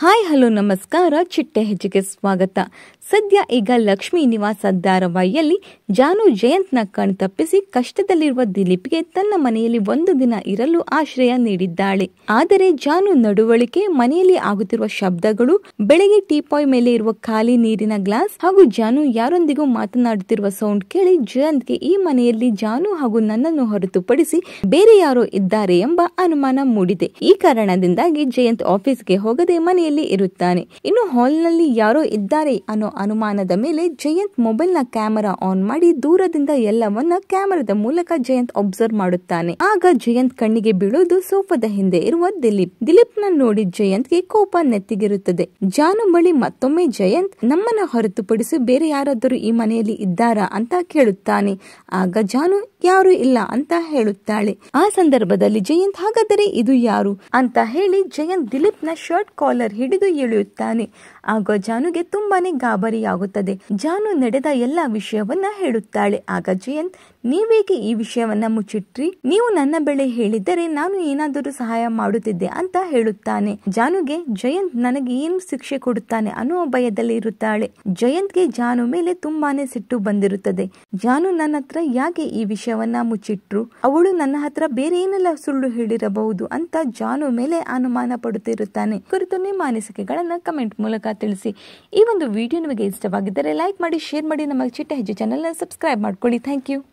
hi hello ನಮಸ್ಕಾರ ಚಿಟ್ಟೆ ಹೆಜ್ಜೆಗೆ ಸ್ವಾಗತ ಸದ್ಯ ಈಗ ಲಕ್ಷ್ಮೀ ನಿವಾಸ ಧಾರಾವಾಹಿಯಲ್ಲಿ ಜಾನು ಜಯಂತ್ನ ಕಣ್ತಪ್ಪಿಸಿ ಕಷ್ಟದಲ್ಲಿರುವ ದಿಲೀಪ್ಗೆ ತನ್ನ ಮನೆಯಲ್ಲಿ ಒಂದು ದಿನ ಇರಲು ಆಶ್ರಯ ನೀಡಿದ್ದಾಳೆ ಆದರೆ ಜಾನು ನಡುವಳಿಕೆ ಮನೆಯಲ್ಲಿ ಆಗುತ್ತಿರುವ ಶಬ್ದಗಳು ಬೆಳಗ್ಗೆ ಟೀಪಾಯ್ ಮೇಲೆ ಇರುವ ಖಾಲಿ ನೀರಿನ ಗ್ಲಾಸ್ ಹಾಗೂ ಜಾನು ಯಾರೊಂದಿಗೂ ಮಾತನಾಡುತ್ತಿರುವ ಸೌಂಡ್ ಕೇಳಿ ಜಯಂತ್ಗೆ ಈ ಮನೆಯಲ್ಲಿ ಜಾನು ಹಾಗೂ ನನ್ನನ್ನು ಹೊರತುಪಡಿಸಿ ಬೇರೆ ಯಾರೋ ಇದ್ದಾರೆ ಎಂಬ ಅನುಮಾನ ಮೂಡಿದೆ ಈ ಕಾರಣದಿಂದಾಗಿ ಜಯಂತ್ ಆಫೀಸ್ಗೆ ಹೋಗದೆ ಮನೆ ಇಲ್ಲಿ ಇರುತ್ತಾನೆ ಇನ್ನು ಹಾಲ್ನಲ್ಲಿ ಯಾರೋ ಇದ್ದಾರೆ ಅನ್ನೋ ಅನುಮಾನದ ಮೇಲೆ ಜಯಂತ್ ಮೊಬೈಲ್ನ ಕ್ಯಾಮರಾ ಆನ್ ಮಾಡಿ ದೂರದಿಂದ ಎಲ್ಲವನ್ನ ಕ್ಯಾಮೆರಾದ ಮೂಲಕ ಜಯಂತ್ ಅಬ್ಸರ್ವ್ ಮಾಡುತ್ತಾನೆ ಆಗ ಜಯಂತ್ ಕಣ್ಣಿಗೆ ಬೀಳೋದು ಸೋಫಾದ ಹಿಂದೆ ಇರುವ ದಿಲೀಪ್ ದಿಲೀಪ್ ನ ನೋಡಿ ಜಯಂತ್ಗೆ ಕೋಪ ನೆತ್ತಿಗಿರುತ್ತದೆ ಜಾನು ಬಳಿ ಮತ್ತೊಮ್ಮೆ ಜಯಂತ್ ನಮ್ಮನ್ನ ಹೊರತುಪಡಿಸಿ ಬೇರೆ ಯಾರಾದರೂ ಈ ಮನೆಯಲ್ಲಿ ಇದ್ದಾರಾ ಅಂತ ಕೇಳುತ್ತಾನೆ ಆಗ ಜಾನು ಯಾರು ಇಲ್ಲ ಅಂತ ಹೇಳುತ್ತಾಳೆ ಆ ಸಂದರ್ಭದಲ್ಲಿ ಜಯಂತ್ ಹಾಗಾದರೆ ಇದು ಯಾರು ಅಂತ ಹೇಳಿ ಜಯಂತ್ ದಿಲೀಪ್ ನ ಶರ್ಟ್ ಕಾಲರ್ ಹಿಡಿದು ಎಳೆಯುತ್ತಾನೆ ಆಗ ಜಾನುಗೆ ತುಂಬಾನೇ ಗಾಬರಿಯಾಗುತ್ತದೆ ಜಾನು ನಡೆದ ಎಲ್ಲ ವಿಷಯವನ್ನ ಹೇಳುತ್ತಾಳೆ ಆಗ ಜಯಂತ್ ನೀವೇಗೆ ಈ ವಿಷಯವನ್ನ ಮುಚ್ಚಿಟ್ರಿ ನೀವು ನನ್ನ ಬೆಳೆ ಹೇಳಿದ್ದರೆ ನಾನು ಏನಾದರೂ ಸಹಾಯ ಮಾಡುತ್ತಿದ್ದೆ ಅಂತ ಹೇಳುತ್ತಾನೆ ಜಾನುಗೆ ಜಯಂತ್ ನನಗೆ ಏನು ಶಿಕ್ಷೆ ಕೊಡುತ್ತಾನೆ ಅನ್ನುವ ಭಯದಲ್ಲಿ ಇರುತ್ತಾಳೆ ಜಯಂತ್ಗೆ ಜಾನು ಮೇಲೆ ತುಂಬಾನೇ ಸಿಟ್ಟು ಬಂದಿರುತ್ತದೆ ಜಾನು ನನ್ನ ಹತ್ರ ಯಾಕೆ ಈ ವಿಷಯವನ್ನ ಮುಚ್ಚಿಟ್ರು ಅವಳು ನನ್ನ ಹತ್ರ ಬೇರೆ ಏನೆಲ್ಲ ಸುಳ್ಳು ಹೇಳಿರಬಹುದು ಅಂತ ಜಾನು ಮೇಲೆ ಅನುಮಾನ ಪಡುತ್ತಿರುತ್ತಾನೆ ಕುರಿತು ನಿಮ್ಮ ಅನಿಸಿಕೆಗಳನ್ನು ಕಮೆಂಟ್ ಮೂಲಕ ತಿಳಿಸಿ ಈ ಒಂದು ವಿಡಿಯೋ ನಿಮಗೆ ಇಷ್ಟವಾಗಿದ್ದರೆ ಲೈಕ್ ಮಾಡಿ ಶೇರ್ ಮಾಡಿ ನಮ್ಮ ಚಿಟ್ಟ ಹೆಜ್ಜೆ ಚಾನಲ್ನ ಸಬ್ಸ್ಕ್ರೈಬ್ ಮಾಡ್ಕೊಳ್ಳಿ ಥ್ಯಾಂಕ್ ಯು